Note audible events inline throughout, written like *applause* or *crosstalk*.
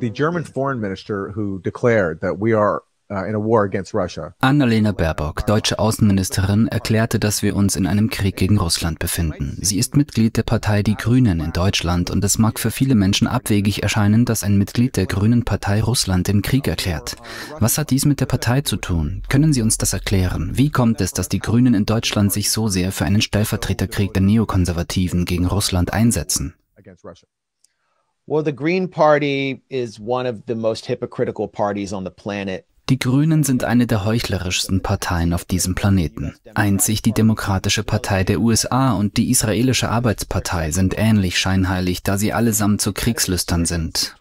the German foreign minister who declared that we are uh, Annalena Baerbock, deutsche Außenministerin, erklärte, dass wir uns in einem Krieg gegen Russland befinden. Sie ist Mitglied der Partei Die Grünen in Deutschland und es mag für viele Menschen abwegig erscheinen, dass ein Mitglied der Grünen Partei Russland den Krieg erklärt. Was hat dies mit der Partei zu tun? Können Sie uns das erklären? Wie kommt es, dass die Grünen in Deutschland sich so sehr für einen Stellvertreterkrieg der Neokonservativen gegen Russland einsetzen? Well, the Green Party is one of the most hypocritical parties on the planet. Die Grünen sind eine der heuchlerischsten Parteien auf diesem Planeten. Einzig die Demokratische Partei der USA und die Israelische Arbeitspartei sind ähnlich scheinheilig, da sie allesamt zu Kriegslüstern sind.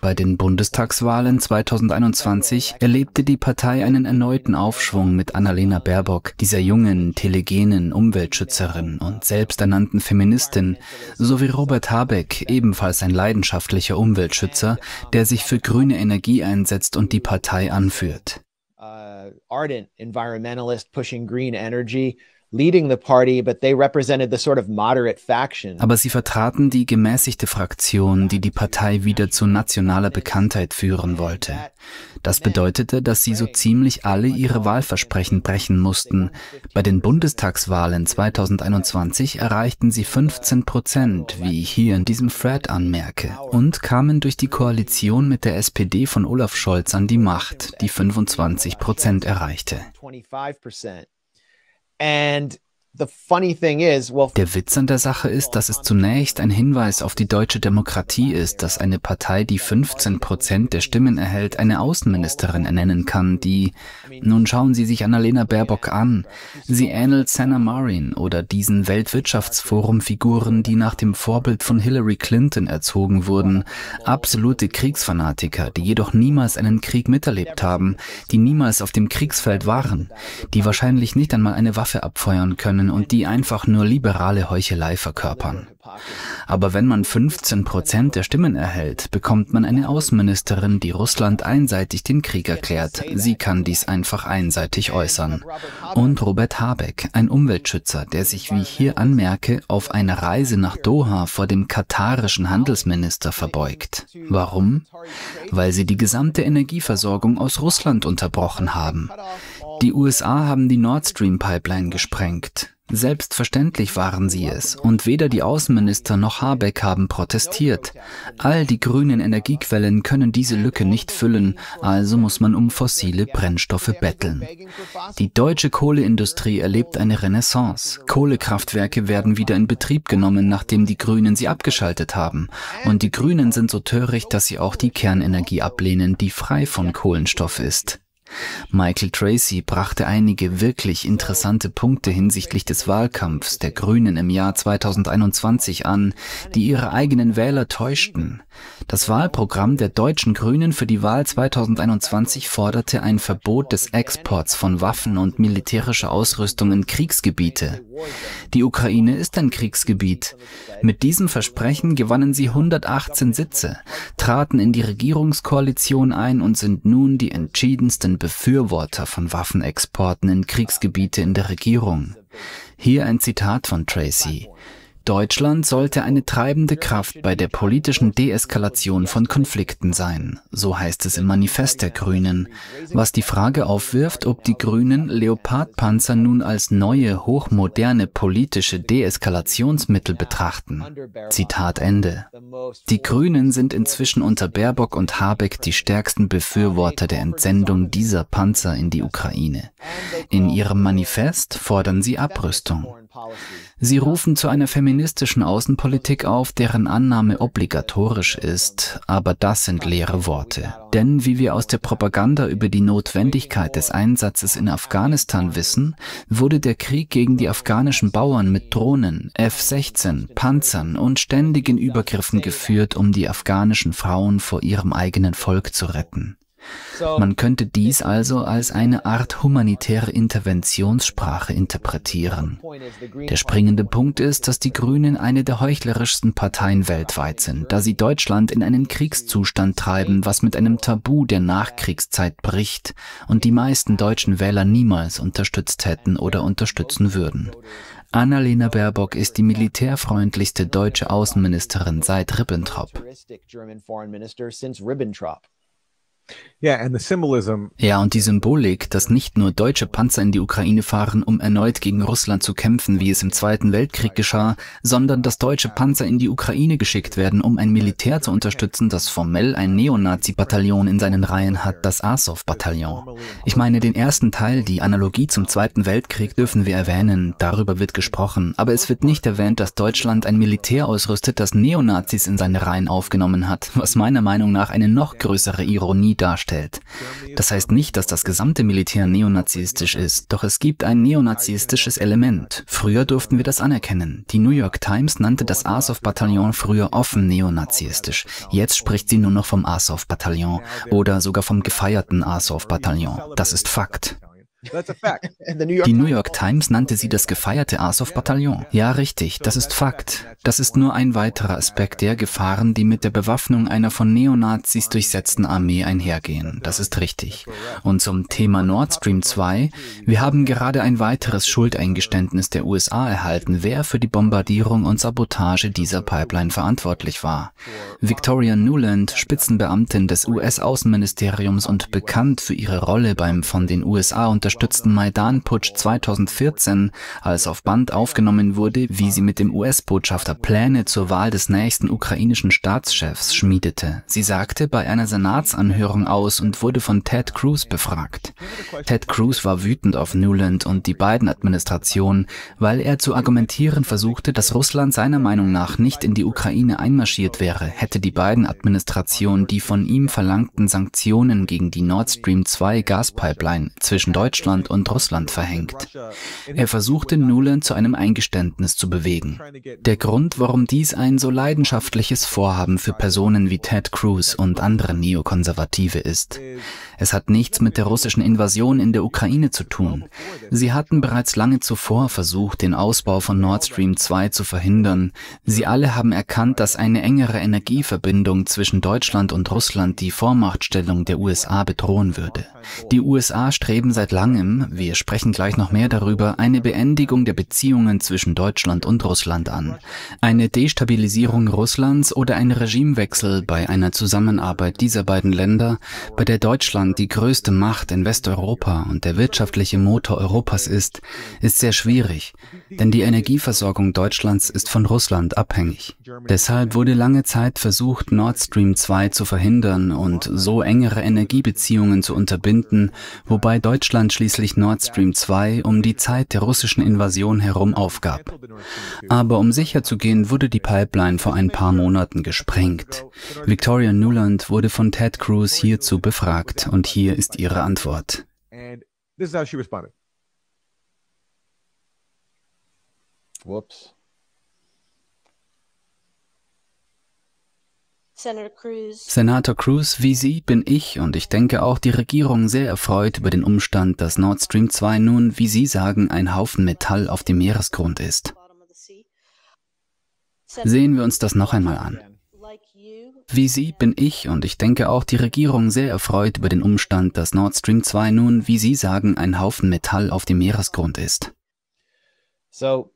Bei den Bundestagswahlen 2021 erlebte die Partei einen erneuten Aufschwung mit Annalena Baerbock, dieser jungen, telegenen Umweltschützerin und selbsternannten Feministin, sowie Robert Habeck, ebenfalls ein leidenschaftlicher Umweltschützer, der sich für grüne Energie einsetzt und die Partei anführt. Uh, ardent environmentalist pushing green energy. Aber sie vertraten die gemäßigte Fraktion, die die Partei wieder zu nationaler Bekanntheit führen wollte. Das bedeutete, dass sie so ziemlich alle ihre Wahlversprechen brechen mussten. Bei den Bundestagswahlen 2021 erreichten sie 15 Prozent, wie ich hier in diesem Thread anmerke, und kamen durch die Koalition mit der SPD von Olaf Scholz an die Macht, die 25 Prozent erreichte. 25 der Witz an der Sache ist, dass es zunächst ein Hinweis auf die deutsche Demokratie ist, dass eine Partei, die 15 Prozent der Stimmen erhält, eine Außenministerin ernennen kann, die nun schauen Sie sich Annalena Baerbock an. Sie ähnelt Sanna Marin oder diesen Weltwirtschaftsforum-Figuren, die nach dem Vorbild von Hillary Clinton erzogen wurden. Absolute Kriegsfanatiker, die jedoch niemals einen Krieg miterlebt haben, die niemals auf dem Kriegsfeld waren, die wahrscheinlich nicht einmal eine Waffe abfeuern können und die einfach nur liberale Heuchelei verkörpern. Aber wenn man 15 Prozent der Stimmen erhält, bekommt man eine Außenministerin, die Russland einseitig den Krieg erklärt. Sie kann dies einfach einseitig äußern. Und Robert Habeck, ein Umweltschützer, der sich, wie ich hier anmerke, auf einer Reise nach Doha vor dem katarischen Handelsminister verbeugt. Warum? Weil sie die gesamte Energieversorgung aus Russland unterbrochen haben. Die USA haben die Nord Stream Pipeline gesprengt. Selbstverständlich waren sie es, und weder die Außenminister noch Habeck haben protestiert. All die grünen Energiequellen können diese Lücke nicht füllen, also muss man um fossile Brennstoffe betteln. Die deutsche Kohleindustrie erlebt eine Renaissance. Kohlekraftwerke werden wieder in Betrieb genommen, nachdem die Grünen sie abgeschaltet haben. Und die Grünen sind so töricht, dass sie auch die Kernenergie ablehnen, die frei von Kohlenstoff ist. Michael Tracy brachte einige wirklich interessante Punkte hinsichtlich des Wahlkampfs der Grünen im Jahr 2021 an, die ihre eigenen Wähler täuschten. Das Wahlprogramm der deutschen Grünen für die Wahl 2021 forderte ein Verbot des Exports von Waffen und militärischer Ausrüstung in Kriegsgebiete. Die Ukraine ist ein Kriegsgebiet. Mit diesem Versprechen gewannen sie 118 Sitze, traten in die Regierungskoalition ein und sind nun die entschiedensten Befürworter von Waffenexporten in Kriegsgebiete in der Regierung. Hier ein Zitat von Tracy. Deutschland sollte eine treibende Kraft bei der politischen Deeskalation von Konflikten sein, so heißt es im Manifest der Grünen, was die Frage aufwirft, ob die Grünen Leopardpanzer nun als neue, hochmoderne politische Deeskalationsmittel betrachten. Zitat Ende. Die Grünen sind inzwischen unter Baerbock und Habeck die stärksten Befürworter der Entsendung dieser Panzer in die Ukraine. In ihrem Manifest fordern sie Abrüstung. Sie rufen zu einer feministischen Außenpolitik auf, deren Annahme obligatorisch ist, aber das sind leere Worte. Denn wie wir aus der Propaganda über die Notwendigkeit des Einsatzes in Afghanistan wissen, wurde der Krieg gegen die afghanischen Bauern mit Drohnen, F-16, Panzern und ständigen Übergriffen geführt, um die afghanischen Frauen vor ihrem eigenen Volk zu retten. Man könnte dies also als eine Art humanitäre Interventionssprache interpretieren. Der springende Punkt ist, dass die Grünen eine der heuchlerischsten Parteien weltweit sind, da sie Deutschland in einen Kriegszustand treiben, was mit einem Tabu der Nachkriegszeit bricht und die meisten deutschen Wähler niemals unterstützt hätten oder unterstützen würden. Annalena Baerbock ist die militärfreundlichste deutsche Außenministerin seit Ribbentrop. Ja, und die Symbolik, dass nicht nur deutsche Panzer in die Ukraine fahren, um erneut gegen Russland zu kämpfen, wie es im Zweiten Weltkrieg geschah, sondern dass deutsche Panzer in die Ukraine geschickt werden, um ein Militär zu unterstützen, das formell ein Neonazi-Bataillon in seinen Reihen hat, das Azov-Bataillon. Ich meine, den ersten Teil, die Analogie zum Zweiten Weltkrieg, dürfen wir erwähnen, darüber wird gesprochen, aber es wird nicht erwähnt, dass Deutschland ein Militär ausrüstet, das Neonazis in seine Reihen aufgenommen hat, was meiner Meinung nach eine noch größere Ironie darstellt. Das heißt nicht, dass das gesamte Militär neonazistisch ist, doch es gibt ein neonazistisches Element. Früher durften wir das anerkennen. Die New York Times nannte das Azov-Bataillon früher offen neonazistisch. Jetzt spricht sie nur noch vom Azov-Bataillon oder sogar vom gefeierten Azov-Bataillon. Das ist Fakt. *laughs* Die New York Times nannte sie das gefeierte Azov-Bataillon. Ja, richtig, das ist Fakt. Das ist nur ein weiterer Aspekt der Gefahren, die mit der Bewaffnung einer von Neonazis durchsetzten Armee einhergehen. Das ist richtig. Und zum Thema Nord Stream 2, wir haben gerade ein weiteres Schuldeingeständnis der USA erhalten, wer für die Bombardierung und Sabotage dieser Pipeline verantwortlich war. Victoria Nuland, Spitzenbeamtin des US-Außenministeriums und bekannt für ihre Rolle beim von den USA unter unterstützten Maidan-Putsch 2014, als auf Band aufgenommen wurde, wie sie mit dem US-Botschafter Pläne zur Wahl des nächsten ukrainischen Staatschefs schmiedete. Sie sagte bei einer Senatsanhörung aus und wurde von Ted Cruz befragt. Ted Cruz war wütend auf Newland und die beiden Administrationen, weil er zu argumentieren versuchte, dass Russland seiner Meinung nach nicht in die Ukraine einmarschiert wäre, hätte die beiden Administrationen die von ihm verlangten Sanktionen gegen die Nord Stream 2 Gaspipeline zwischen Deutschland Deutschland und Russland verhängt. Er versuchte Nuland zu einem Eingeständnis zu bewegen. Der Grund, warum dies ein so leidenschaftliches Vorhaben für Personen wie Ted Cruz und andere Neokonservative ist. Es hat nichts mit der russischen Invasion in der Ukraine zu tun. Sie hatten bereits lange zuvor versucht, den Ausbau von Nord Stream 2 zu verhindern. Sie alle haben erkannt, dass eine engere Energieverbindung zwischen Deutschland und Russland die Vormachtstellung der USA bedrohen würde. Die USA streben seit langem, wir sprechen gleich noch mehr darüber, eine Beendigung der Beziehungen zwischen Deutschland und Russland an. Eine Destabilisierung Russlands oder ein Regimewechsel bei einer Zusammenarbeit dieser beiden Länder, bei der Deutschland Russland die größte Macht in Westeuropa und der wirtschaftliche Motor Europas ist, ist sehr schwierig, denn die Energieversorgung Deutschlands ist von Russland abhängig. Deshalb wurde lange Zeit versucht, Nord Stream 2 zu verhindern und so engere Energiebeziehungen zu unterbinden, wobei Deutschland schließlich Nord Stream 2 um die Zeit der russischen Invasion herum aufgab. Aber um sicherzugehen, wurde die Pipeline vor ein paar Monaten gesprengt. Victoria Nuland wurde von Ted Cruz hierzu befragt und hier ist ihre Antwort. Whoops. Senator Cruz. Senator Cruz, wie Sie bin ich und ich denke auch die Regierung sehr erfreut über den Umstand, dass Nord Stream 2 nun, wie Sie sagen, ein Haufen Metall auf dem Meeresgrund ist. Sehen wir uns das noch einmal an. Wie Sie bin ich und ich denke auch die Regierung sehr erfreut über den Umstand, dass Nord Stream 2 nun, wie Sie sagen, ein Haufen Metall auf dem Meeresgrund ist. So,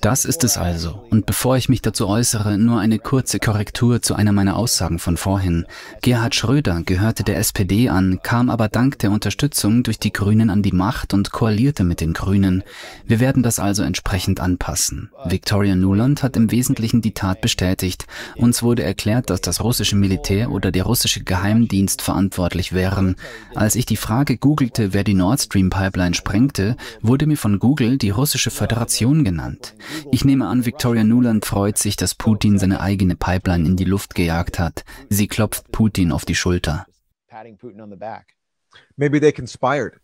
das ist es also. Und bevor ich mich dazu äußere, nur eine kurze Korrektur zu einer meiner Aussagen von vorhin. Gerhard Schröder gehörte der SPD an, kam aber dank der Unterstützung durch die Grünen an die Macht und koalierte mit den Grünen. Wir werden das also entsprechend anpassen. Victoria Nuland hat im Wesentlichen die Tat bestätigt. Uns wurde erklärt, dass das russische Militär oder der russische Geheimdienst verantwortlich wären. Als ich die Frage googelte, wer die Nord Stream Pipeline sprengte, wurde mir von Google die russische Föderation genannt genannt. Ich nehme an, Victoria Nuland freut sich, dass Putin seine eigene Pipeline in die Luft gejagt hat. Sie klopft Putin auf die Schulter.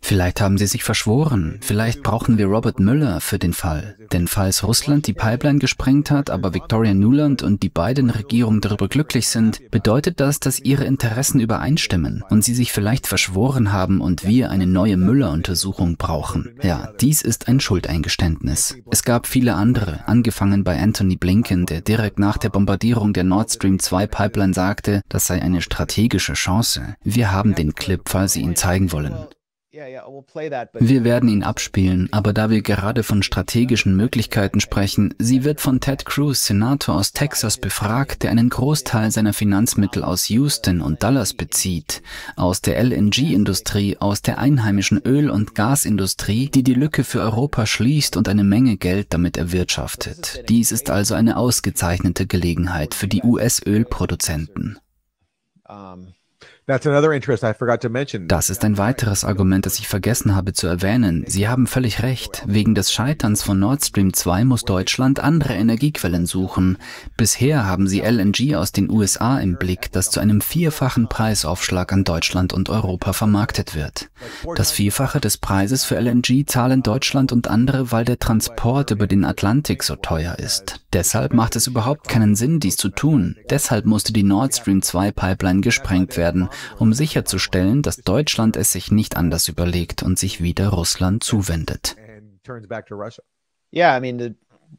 Vielleicht haben sie sich verschworen. Vielleicht brauchen wir Robert Mueller für den Fall. Denn falls Russland die Pipeline gesprengt hat, aber Victoria Nuland und die beiden Regierungen darüber glücklich sind, bedeutet das, dass ihre Interessen übereinstimmen und sie sich vielleicht verschworen haben und wir eine neue Müller-Untersuchung brauchen. Ja, dies ist ein Schuldeingeständnis. Es gab viele andere, angefangen bei Anthony Blinken, der direkt nach der Bombardierung der Nord Stream 2 Pipeline sagte, das sei eine strategische Chance. Wir haben den Clip, falls Sie ihn zeigen zeigen wollen. Wir werden ihn abspielen, aber da wir gerade von strategischen Möglichkeiten sprechen, sie wird von Ted Cruz, Senator aus Texas, befragt, der einen Großteil seiner Finanzmittel aus Houston und Dallas bezieht, aus der LNG-Industrie, aus der einheimischen Öl- und Gasindustrie, die die Lücke für Europa schließt und eine Menge Geld damit erwirtschaftet. Dies ist also eine ausgezeichnete Gelegenheit für die US-Ölproduzenten. Um. Das ist ein weiteres Argument, das ich vergessen habe zu erwähnen. Sie haben völlig recht. Wegen des Scheiterns von Nord Stream 2 muss Deutschland andere Energiequellen suchen. Bisher haben sie LNG aus den USA im Blick, das zu einem vierfachen Preisaufschlag an Deutschland und Europa vermarktet wird. Das Vierfache des Preises für LNG zahlen Deutschland und andere, weil der Transport über den Atlantik so teuer ist. Deshalb macht es überhaupt keinen Sinn, dies zu tun. Deshalb musste die Nord Stream 2 Pipeline gesprengt werden, um sicherzustellen, dass Deutschland es sich nicht anders überlegt und sich wieder Russland zuwendet.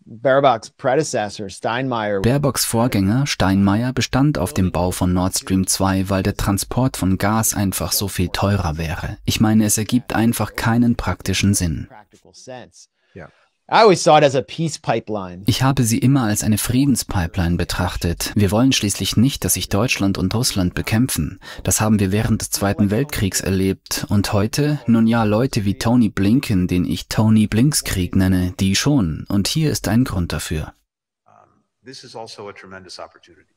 Baerbocks Vorgänger Steinmeier bestand auf dem Bau von Nord Stream 2, weil der Transport von Gas einfach so viel teurer wäre. Ich meine, es ergibt einfach keinen praktischen Sinn. Ich habe sie immer als eine Friedenspipeline betrachtet. Wir wollen schließlich nicht, dass sich Deutschland und Russland bekämpfen. Das haben wir während des Zweiten Weltkriegs erlebt. Und heute, nun ja, Leute wie Tony Blinken, den ich Tony Blinks Krieg nenne, die schon. Und hier ist ein Grund dafür. Also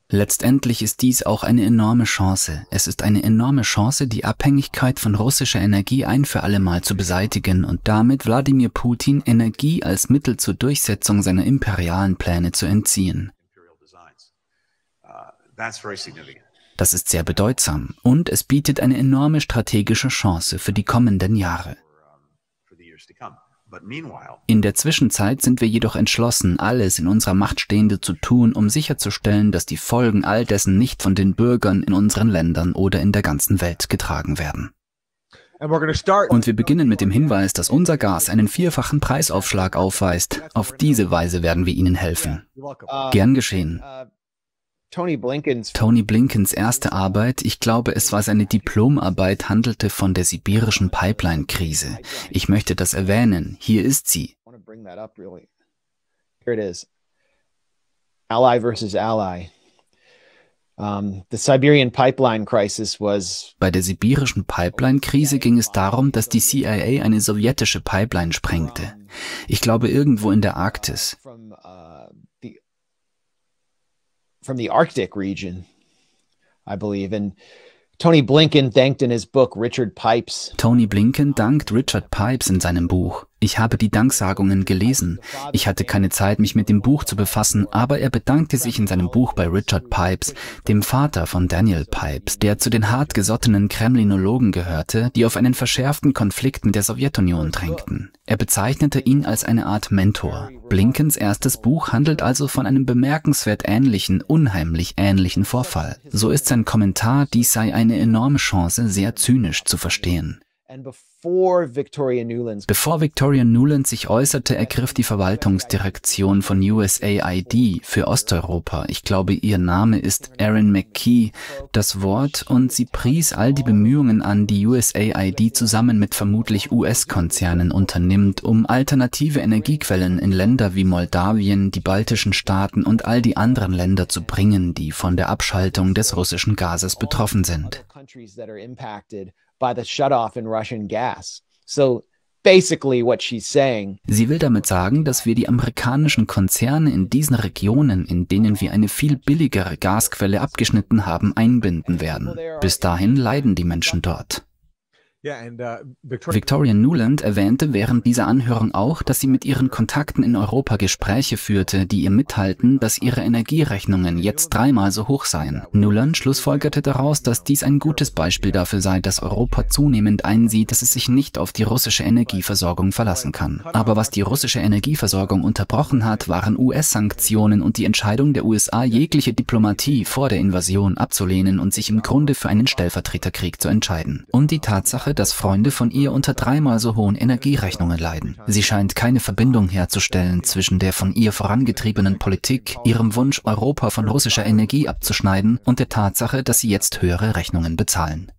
Letztendlich ist dies auch eine enorme Chance. Es ist eine enorme Chance, die Abhängigkeit von russischer Energie ein für allemal zu beseitigen und damit Wladimir Putin Energie als Mittel zur Durchsetzung seiner imperialen Pläne zu entziehen. Uh, das ist sehr bedeutsam und es bietet eine enorme strategische Chance für die kommenden Jahre. In der Zwischenzeit sind wir jedoch entschlossen, alles in unserer Macht Stehende zu tun, um sicherzustellen, dass die Folgen all dessen nicht von den Bürgern in unseren Ländern oder in der ganzen Welt getragen werden. Und wir beginnen mit dem Hinweis, dass unser Gas einen vierfachen Preisaufschlag aufweist. Auf diese Weise werden wir Ihnen helfen. Gern geschehen. Uh, Tony Blinkens erste Arbeit, ich glaube, es war seine Diplomarbeit, handelte von der sibirischen Pipeline-Krise. Ich möchte das erwähnen. Hier ist sie. Bei der sibirischen Pipeline-Krise ging es darum, dass die CIA eine sowjetische Pipeline sprengte. Ich glaube, irgendwo in der Arktis. Uh, from the Arctic region, I believe. And Tony Blinken thanked in his book Richard Pipes. Tony Blinken dankt Richard Pipes in seinem Buch Ich habe die Danksagungen gelesen. Ich hatte keine Zeit, mich mit dem Buch zu befassen, aber er bedankte sich in seinem Buch bei Richard Pipes, dem Vater von Daniel Pipes, der zu den hartgesottenen Kremlinologen gehörte, die auf einen verschärften Konflikt mit der Sowjetunion drängten. Er bezeichnete ihn als eine Art Mentor. Blinkens erstes Buch handelt also von einem bemerkenswert ähnlichen, unheimlich ähnlichen Vorfall. So ist sein Kommentar, dies sei eine enorme Chance, sehr zynisch zu verstehen. Bevor Victoria Nuland sich äußerte, ergriff die Verwaltungsdirektion von USAID für Osteuropa, ich glaube ihr Name ist Erin McKee, das Wort und sie pries all die Bemühungen an, die USAID zusammen mit vermutlich US-Konzernen unternimmt, um alternative Energiequellen in Länder wie Moldawien, die baltischen Staaten und all die anderen Länder zu bringen, die von der Abschaltung des russischen Gases betroffen sind by the shutoff in Russian gas. So Sie will damit sagen, dass wir die amerikanischen Konzerne in diesen Regionen, in denen wir eine viel billigere Gasquelle abgeschnitten haben, einbinden werden. Bis dahin leiden die Menschen dort. Uh, Victoria Nuland erwähnte während dieser Anhörung auch, dass sie mit ihren Kontakten in Europa Gespräche führte, die ihr mithalten, dass ihre Energierechnungen jetzt dreimal so hoch seien. Nuland schlussfolgerte daraus, dass dies ein gutes Beispiel dafür sei, dass Europa zunehmend einsieht, dass es sich nicht auf die russische Energieversorgung verlassen kann. Aber was die russische Energieversorgung unterbrochen hat, waren US-Sanktionen und die Entscheidung der USA, jegliche Diplomatie vor der Invasion abzulehnen und sich im Grunde für einen Stellvertreterkrieg zu entscheiden. Und die Tatsache, dass Freunde von ihr unter dreimal so hohen Energierechnungen leiden. Sie scheint keine Verbindung herzustellen zwischen der von ihr vorangetriebenen Politik, ihrem Wunsch, Europa von russischer Energie abzuschneiden und der Tatsache, dass sie jetzt höhere Rechnungen bezahlen.